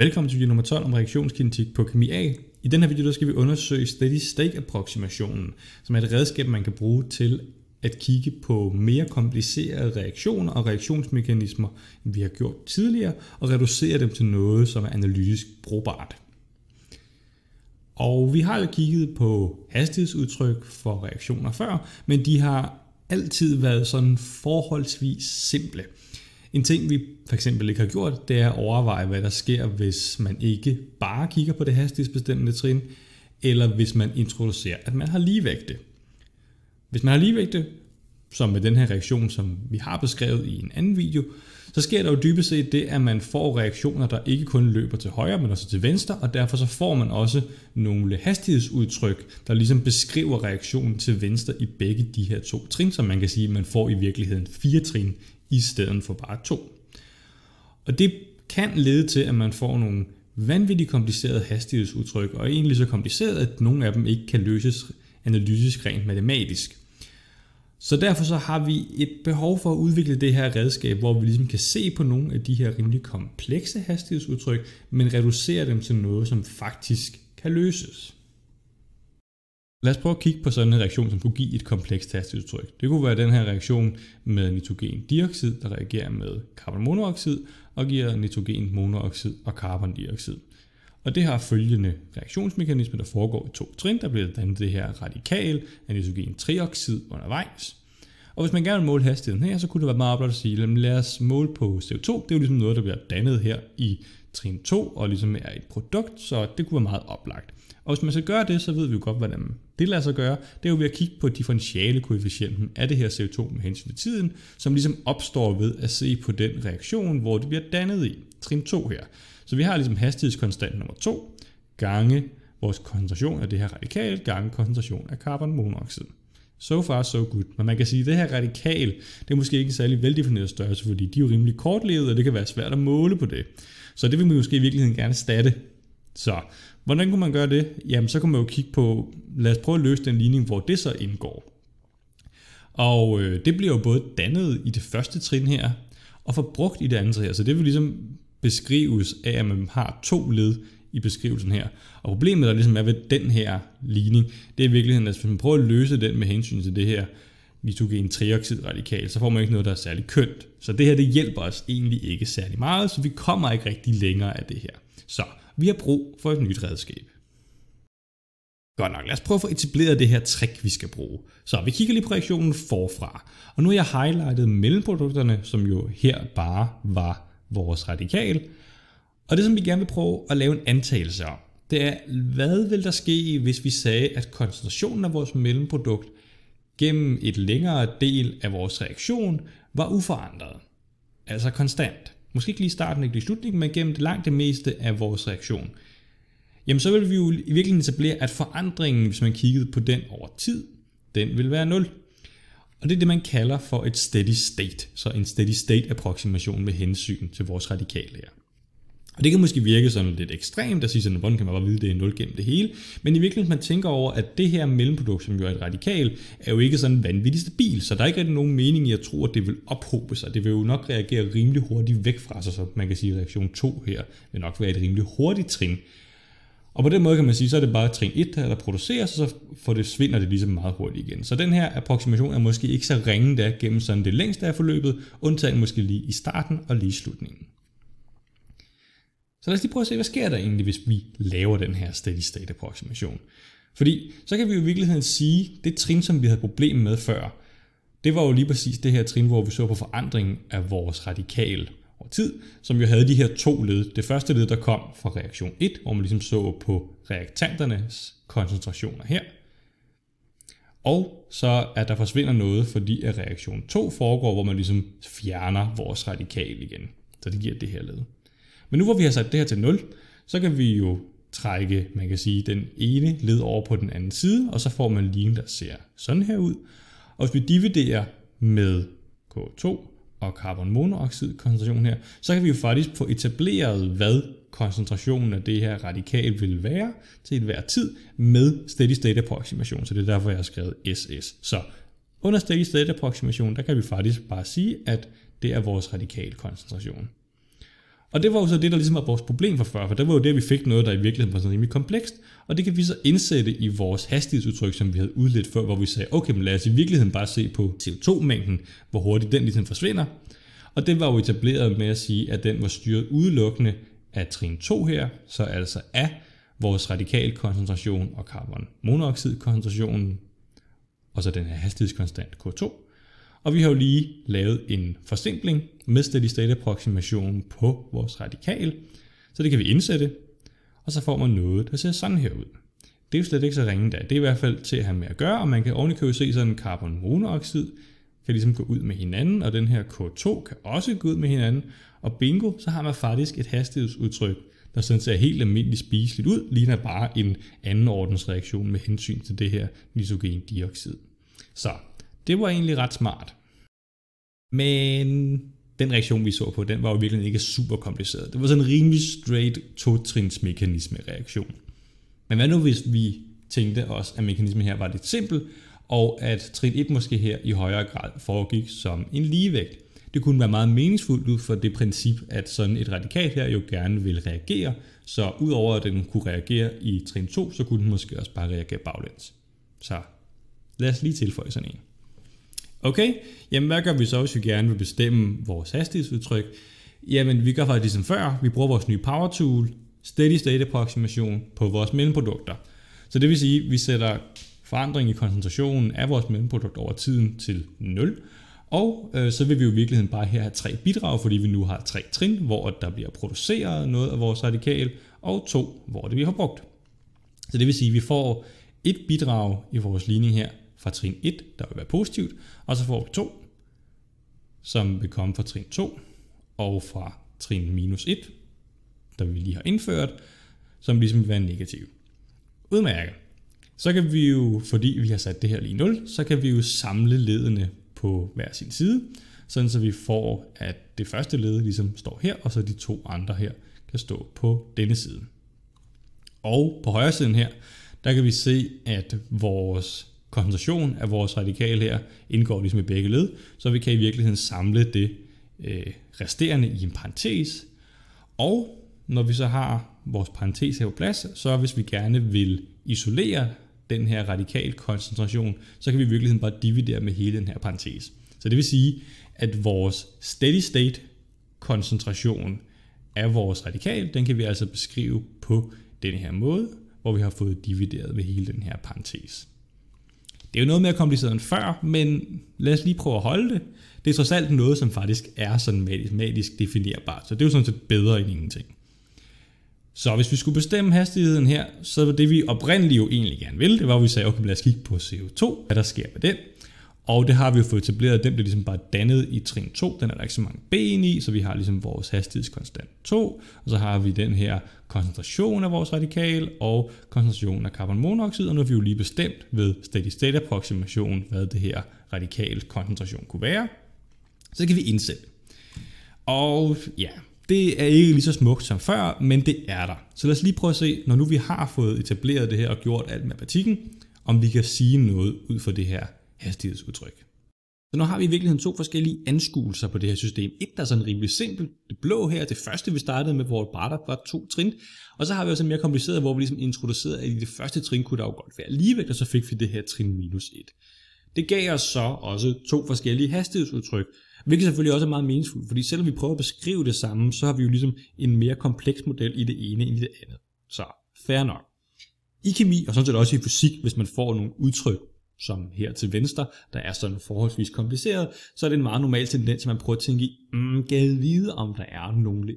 Velkommen til video nummer 12 om reaktionskinetik på kemi A. I den her video der skal vi undersøge steady state approximationen, som er et redskab man kan bruge til at kigge på mere komplicerede reaktioner og reaktionsmekanismer, end vi har gjort tidligere, og reducere dem til noget, som er analytisk brugbart. Og vi har jo kigget på hastighedsudtryk for reaktioner før, men de har altid været sådan forholdsvis simple. En ting, vi for eksempel ikke har gjort, det er at overveje, hvad der sker, hvis man ikke bare kigger på det hastighedsbestemmende trin, eller hvis man introducerer, at man har ligevægte. Hvis man har ligevægte, som med den her reaktion, som vi har beskrevet i en anden video, så sker der jo dybest set det, at man får reaktioner, der ikke kun løber til højre, men også til venstre, og derfor så får man også nogle hastighedsudtryk, der ligesom beskriver reaktionen til venstre i begge de her to trin, som man kan sige, at man får i virkeligheden fire trin i stedet for bare to. Og det kan lede til, at man får nogle vanvittigt komplicerede hastighedsudtryk, og egentlig så komplicerede, at nogle af dem ikke kan løses analytisk rent matematisk. Så derfor så har vi et behov for at udvikle det her redskab, hvor vi ligesom kan se på nogle af de her rimelig komplekse hastighedsudtryk, men reducere dem til noget, som faktisk kan løses. Lad os prøve at kigge på sådan en reaktion, som kunne give et komplekst hastighedsudtryk. Det kunne være den her reaktion med nitrogendioxid, der reagerer med carbonmonoxid og giver nitrogenmonoxid og carbondioxid. Og det har følgende reaktionsmekanisme, der foregår i to trin. Der bliver dannet det her radikal af nitrogentrioxid undervejs. Og hvis man gerne vil måle hastigheden her, så kunne det være meget oplagt at sige, lad os måle på CO2. Det er jo ligesom noget, der bliver dannet her i trin 2 og ligesom er et produkt, så det kunne være meget oplagt. Og hvis man så gør det, så ved vi jo godt, hvordan det lader sig gøre, det er jo ved at kigge på koefficienten af det her CO2 med hensyn til tiden, som ligesom opstår ved at se på den reaktion, hvor det bliver dannet i. Trin 2 her. Så vi har ligesom hastighedskonstant nummer 2 gange vores koncentration af det her radikal gange koncentration af carbonmonoxid. So far, so good. Men man kan sige, at det her radikal, det er måske ikke en særlig veldefineret størrelse, fordi de er jo rimelig kortlevede, og det kan være svært at måle på det. Så det vil vi måske i virkeligheden gerne statte så hvordan kunne man gøre det? Jamen, så kunne man jo kigge på, lad os prøve at løse den ligning, hvor det så indgår. Og øh, det bliver jo både dannet i det første trin her, og forbrugt i det andet trin her. Så det vil ligesom beskrives af, at man har to led i beskrivelsen her. Og problemet, der ligesom er ved den her ligning, det er i virkeligheden, at hvis man prøver at løse den med hensyn til det her nitrogen trioxidradikal, så får man ikke noget, der er særlig kønt. Så det her, det hjælper os egentlig ikke særlig meget, så vi kommer ikke rigtig længere af det her. Så vi har brug for et nyt redskab. Godt nok, lad os prøve at få etableret det her trick, vi skal bruge. Så vi kigger lige på reaktionen forfra. Og nu har jeg highlightet mellemprodukterne, som jo her bare var vores radikal. Og det, som vi gerne vil prøve at lave en antagelse om, det er, hvad vil der ske, hvis vi sagde, at koncentrationen af vores mellemprodukt gennem et længere del af vores reaktion var uforandret, altså konstant måske ikke lige starten, ikke lige slutningen, men gennem det langt det meste af vores reaktion, jamen så vil vi jo i virkeligheden etablere, at forandringen, hvis man kiggede på den over tid, den vil være 0. Og det er det, man kalder for et steady state, så en steady state approximation med hensyn til vores radikale her. Og det kan måske virke sådan lidt ekstremt at sige sådan, hvordan kan man bare vide, det er 0 gennem det hele. Men i virkeligheden, man tænker over, at det her mellemprodukt, som jo er et radikal, er jo ikke sådan vanvittigt stabil, så der er ikke rigtig nogen mening i at tro, at det vil ophobe sig. Det vil jo nok reagere rimelig hurtigt væk fra sig, så man kan sige, at reaktion 2 her vil nok være et rimelig hurtigt trin. Og på den måde kan man sige, så er det bare trin 1, der produceres, sig, så for det svinder det ligesom meget hurtigt igen. Så den her approximation er måske ikke så ringe der gennem sådan det længste af forløbet, undtagen måske lige i starten og lige i slutningen. Så lad os lige prøve at se, hvad sker der egentlig, hvis vi laver den her steady state approximation. Fordi så kan vi jo i virkeligheden sige, det trin, som vi havde problem med før, det var jo lige præcis det her trin, hvor vi så på forandringen af vores radikal over tid, som jo havde de her to led. Det første led, der kom fra reaktion 1, hvor man ligesom så på reaktanternes koncentrationer her. Og så at der forsvinder noget, fordi at reaktion 2 foregår, hvor man ligesom fjerner vores radikal igen. Så det giver det her led. Men nu hvor vi har sat det her til 0, så kan vi jo trække, man kan sige, den ene led over på den anden side, og så får man linjen, der ser sådan her ud. Og hvis vi dividerer med K2 og karbonmonoxid koncentration her, så kan vi jo faktisk få etableret, hvad koncentrationen af det her radikal vil være til enhver tid med steady state approximation. Så det er derfor, jeg har skrevet SS. Så under steady state approximation, der kan vi faktisk bare sige, at det er vores radikal koncentration. Og det var jo så det, der ligesom var vores problem for før, for der var jo det, at vi fik noget, der i virkeligheden var sådan rimelig komplekst, og det kan vi så indsætte i vores hastighedsudtryk, som vi havde udledt før, hvor vi sagde, okay, men lad os i virkeligheden bare se på CO2-mængden, hvor hurtigt den ligesom forsvinder. Og det var jo etableret med at sige, at den var styret udelukkende af trin 2 her, så altså af vores radikalkoncentration og carbonmonoxidkoncentrationen, og så den her hastighedskonstant K2. Og vi har jo lige lavet en forsimpling med steady state approximation på vores radikal, så det kan vi indsætte, og så får man noget, der ser sådan her ud. Det er jo slet ikke så ringe da. Det er i hvert fald til at have med at gøre, og man kan ovenikøbet se sådan en carbon monoxid, kan ligesom gå ud med hinanden, og den her K2 kan også gå ud med hinanden, og bingo, så har man faktisk et hastighedsudtryk, der sådan ser helt almindeligt spiseligt ud, ligner bare en anden ordens reaktion med hensyn til det her nitrogendioxid. Så det var egentlig ret smart. Men den reaktion, vi så på, den var jo virkelig ikke super kompliceret. Det var sådan en rimelig straight totrinsmekanisme reaktion. Men hvad nu hvis vi tænkte os, at mekanismen her var lidt simpel, og at trin 1 måske her i højere grad foregik som en ligevægt. Det kunne være meget meningsfuldt ud for det princip, at sådan et radikal her jo gerne vil reagere, så udover at den kunne reagere i trin 2, så kunne den måske også bare reagere baglæns. Så lad os lige tilføje sådan en. Okay, jamen hvad gør vi så, hvis vi gerne vil bestemme vores hastighedsudtryk? Jamen vi gør faktisk ligesom før, vi bruger vores nye power tool, steady state approximation på vores mellemprodukter. Så det vil sige, at vi sætter forandring i koncentrationen af vores mellemprodukt over tiden til 0, og øh, så vil vi jo i virkeligheden bare her have tre bidrag, fordi vi nu har tre trin, hvor der bliver produceret noget af vores radikal, og to, hvor det vi har brugt. Så det vil sige, at vi får et bidrag i vores ligning her, fra trin 1, der vil være positivt, og så får vi 2, som vil komme fra trin 2, og fra trin minus 1, der vi lige har indført, som ligesom vil være negativ. Udmærket. Så kan vi jo, fordi vi har sat det her lige 0, så kan vi jo samle ledene på hver sin side, sådan så vi får, at det første led ligesom står her, og så de to andre her kan stå på denne side. Og på højre siden her, der kan vi se, at vores koncentration af vores radikal her indgår ligesom i begge led, så vi kan i virkeligheden samle det øh, resterende i en parentes. Og når vi så har vores parentes her på plads, så hvis vi gerne vil isolere den her radikal koncentration, så kan vi i virkeligheden bare dividere med hele den her parentes. Så det vil sige, at vores steady state koncentration af vores radikal, den kan vi altså beskrive på den her måde, hvor vi har fået divideret med hele den her parentes. Det er jo noget mere kompliceret end før, men lad os lige prøve at holde det. Det er trods alt noget, som faktisk er sådan matematisk definerbart, så det er jo sådan set bedre end ingenting. Så hvis vi skulle bestemme hastigheden her, så var det vi oprindeligt jo egentlig gerne ville, det var, at vi sagde, okay, lad os kigge på CO2, hvad der sker med den. Og det har vi jo fået etableret, den bliver ligesom bare dannet i trin 2, den er der ikke så mange ben i, så vi har ligesom vores hastighedskonstant 2, og så har vi den her koncentration af vores radikal og koncentration af karbonmonoxid, og nu har vi jo lige bestemt ved steady state approximation, hvad det her radikal koncentration kunne være. Så kan vi indsætte. Og ja, det er ikke lige så smukt som før, men det er der. Så lad os lige prøve at se, når nu vi har fået etableret det her og gjort alt med matematikken, om vi kan sige noget ud for det her hastighedsudtryk. Så nu har vi i virkeligheden to forskellige anskuelser på det her system. Et, der er sådan rimelig simpelt. Det blå her, det første vi startede med, hvor brætter var to trin. Og så har vi også en mere kompliceret, hvor vi ligesom introducerede, at i det første trin kunne der jo godt være ligevægt, og så fik vi det her trin minus 1. Det gav os så også to forskellige hastighedsudtryk, hvilket selvfølgelig også er meget meningsfuldt, fordi selvom vi prøver at beskrive det samme, så har vi jo ligesom en mere kompleks model i det ene end i det andet. Så fair nok. I kemi, og sådan set også i fysik, hvis man får nogle udtryk som her til venstre, der er sådan forholdsvis kompliceret, så er det en meget normal tendens, at man prøver at tænke i, mm, gad vide, om der er nogle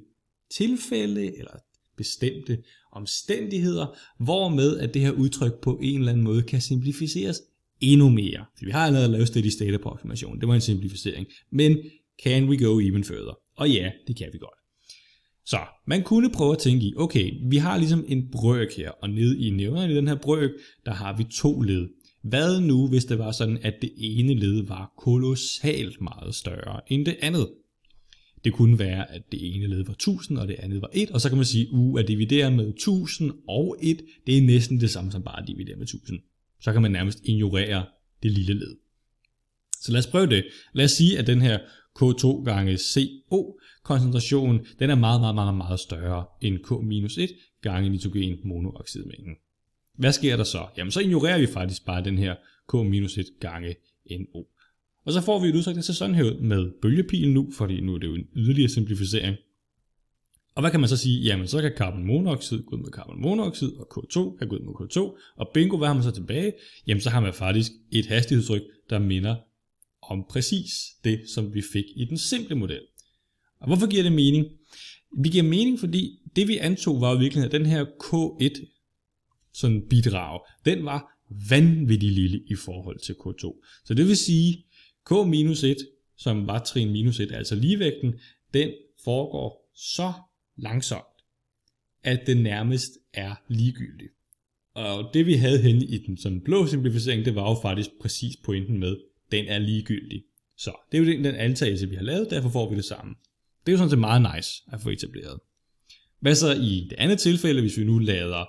tilfælde eller bestemte omstændigheder, hvormed at det her udtryk på en eller anden måde kan simplificeres endnu mere. Så vi har allerede lavet steady state approximation, det var en simplificering, men can we go even further? Og ja, det kan vi godt. Så man kunne prøve at tænke i, okay, vi har ligesom en brøk her, og nede i nævneren i den her brøk, der har vi to led. Hvad nu, hvis det var sådan, at det ene led var kolossalt meget større end det andet? Det kunne være, at det ene led var 1000, og det andet var 1, og så kan man sige, u uh, at dividere med 1000 og 1, det er næsten det samme som bare at dividere med 1000. Så kan man nærmest ignorere det lille led. Så lad os prøve det. Lad os sige, at den her K2 gange CO koncentration, den er meget, meget, meget, meget større end K-1 gange nitrogen monoxidmængden. Hvad sker der så? Jamen så ignorerer vi faktisk bare den her k-1 gange NO. Og så får vi et udtryk, der ser sådan her ud med bølgepilen nu, fordi nu er det jo en yderligere simplificering. Og hvad kan man så sige? Jamen, så kan carbonmonoxid gå ud med carbonmonoxid, og K2 kan gå ud med K2, og bingo, hvad har man så tilbage? Jamen, så har man faktisk et hastighedsudtryk, der minder om præcis det, som vi fik i den simple model. Og hvorfor giver det mening? Det giver mening, fordi det vi antog var i virkeligheden, at den her K1 sådan bidrag, den var vanvittig lille i forhold til K2. Så det vil sige, K-1, som var trin minus 1, altså ligevægten, den foregår så langsomt, at den nærmest er ligegyldig. Og det vi havde henne i den sådan blå simplificering, det var jo faktisk præcis pointen med, den er ligegyldig. Så det er jo den, den antagelse, vi har lavet, derfor får vi det samme. Det er jo sådan set meget nice at få etableret. Hvad så i det andet tilfælde, hvis vi nu lader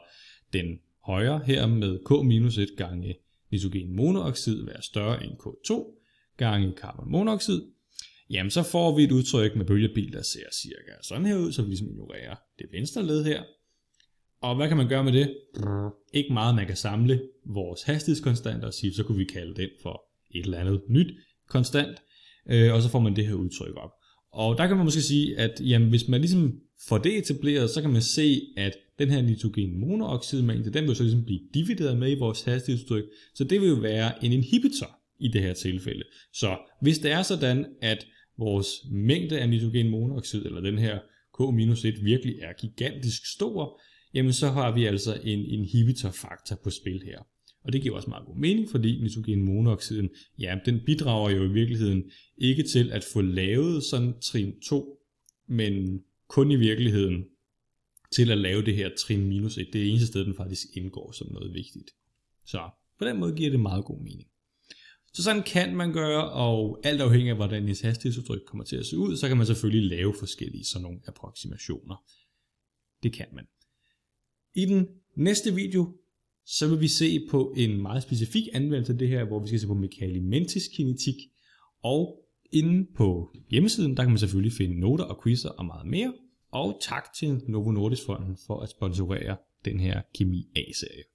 den højre her med K-1 gange nitrogen monoxid være større end K2 gange karbonmonoxid, jamen så får vi et udtryk med bølgebil, der ser cirka sådan her ud, så vi ligesom ignorerer det venstre led her. Og hvad kan man gøre med det? Ikke meget, man kan samle vores hastighedskonstanter og sige, så kunne vi kalde den for et eller andet nyt konstant, øh, og så får man det her udtryk op. Og der kan man måske sige, at jamen, hvis man ligesom får det etableret, så kan man se, at den her nitrogen monoxidmængde, den vil så ligesom blive divideret med i vores hastighedsudtryk, så det vil jo være en inhibitor i det her tilfælde. Så hvis det er sådan, at vores mængde af nitrogen monoxid, eller den her K-1 virkelig er gigantisk stor, jamen så har vi altså en inhibitorfaktor på spil her. Og det giver også meget god mening, fordi nitrogenmonoxiden, ja, den bidrager jo i virkeligheden ikke til at få lavet sådan trin 2, men kun i virkeligheden til at lave det her trin minus 1. Det er det eneste sted, den faktisk indgår som noget vigtigt. Så på den måde giver det meget god mening. Så sådan kan man gøre, og alt afhængig af, hvordan ens hastighedsudtryk kommer til at se ud, så kan man selvfølgelig lave forskellige sådan nogle approximationer. Det kan man. I den næste video, så vil vi se på en meget specifik anvendelse af det her, hvor vi skal se på mekalimentisk kinetik, og inde på hjemmesiden, der kan man selvfølgelig finde noter og quizzer og meget mere, og tak til Novo Nordisk Fonden for at sponsorere den her Kemi A-serie.